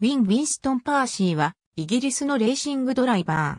ウィン・ウィンストン・パーシーは、イギリスのレーシングドライバー。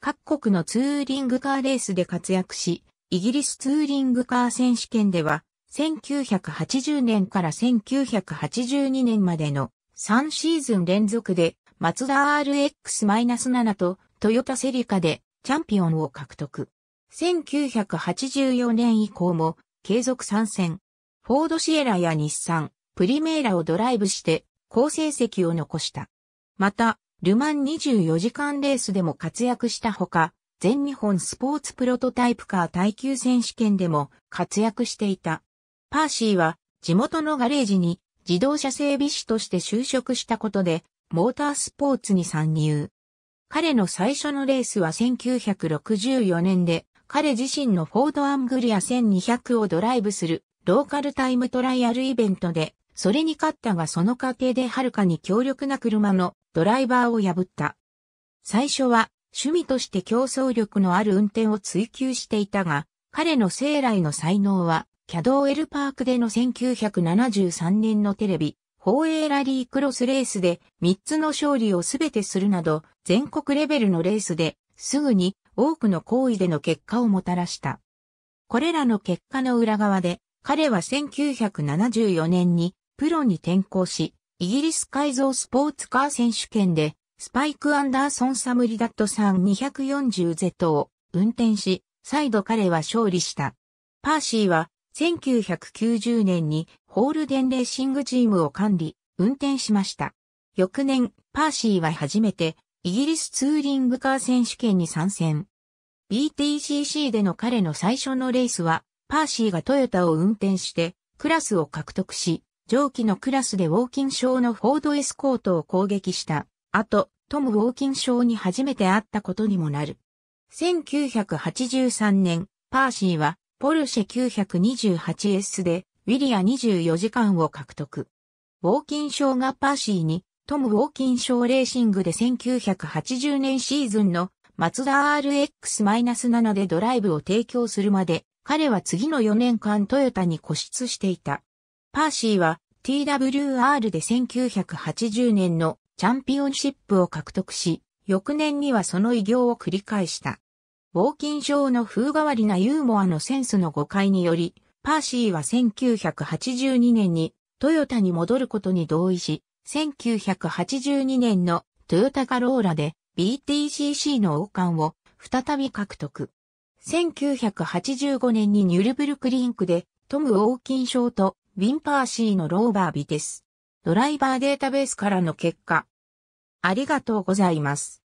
各国のツーリングカーレースで活躍し、イギリスツーリングカー選手権では、1980年から1982年までの3シーズン連続で、マツダ RX-7 とトヨタセリカでチャンピオンを獲得。1984年以降も継続参戦。フォードシエラや日産、プリメーラをドライブして好成績を残した。また、ルマン24時間レースでも活躍したほか、全日本スポーツプロトタイプカー耐久選手権でも活躍していた。パーシーは地元のガレージに自動車整備士として就職したことで、モータースポーツに参入。彼の最初のレースは1964年で、彼自身のフォードアングリア1200をドライブするローカルタイムトライアルイベントでそれに勝ったがその過程ではるかに強力な車のドライバーを破った。最初は趣味として競争力のある運転を追求していたが、彼の生来の才能は、キャドーエルパークでの1973年のテレビ、放映ラリークロスレースで3つの勝利をすべてするなど、全国レベルのレースですぐに多くの行為での結果をもたらした。これらの結果の裏側で、彼は1974年にプロに転向し、イギリス改造スポーツカー選手権で、スパイク・アンダーソン・サムリダットさん 240Z を運転し、再度彼は勝利した。パーシーは、1990年にホールデンレーシングチームを管理、運転しました。翌年、パーシーは初めて、イギリスツーリングカー選手権に参戦。BTCC での彼の最初のレースは、パーシーがトヨタを運転して、クラスを獲得し、上記のクラスでウォーキン賞のフォードエスコートを攻撃した。後、トム・ウォーキン賞に初めて会ったことにもなる。1983年、パーシーは、ポルシェ 928S で、ウィリア24時間を獲得。ウォーキン賞がパーシーに、トム・ウォーキン賞レーシングで1980年シーズンのマツダ RX-7 でドライブを提供するまで、彼は次の4年間トヨタに固執していた。パーシーは TWR で1980年のチャンピオンシップを獲得し、翌年にはその偉業を繰り返した。ウォーキン賞の風変わりなユーモアのセンスの誤解により、パーシーは1982年にトヨタに戻ることに同意し、1982年のトヨタカローラで BTCC の王冠を再び獲得。1985年にニュルブルクリンクでトム・ウォーキン賞とウィンパーシーのローバービテス。ドライバーデータベースからの結果。ありがとうございます。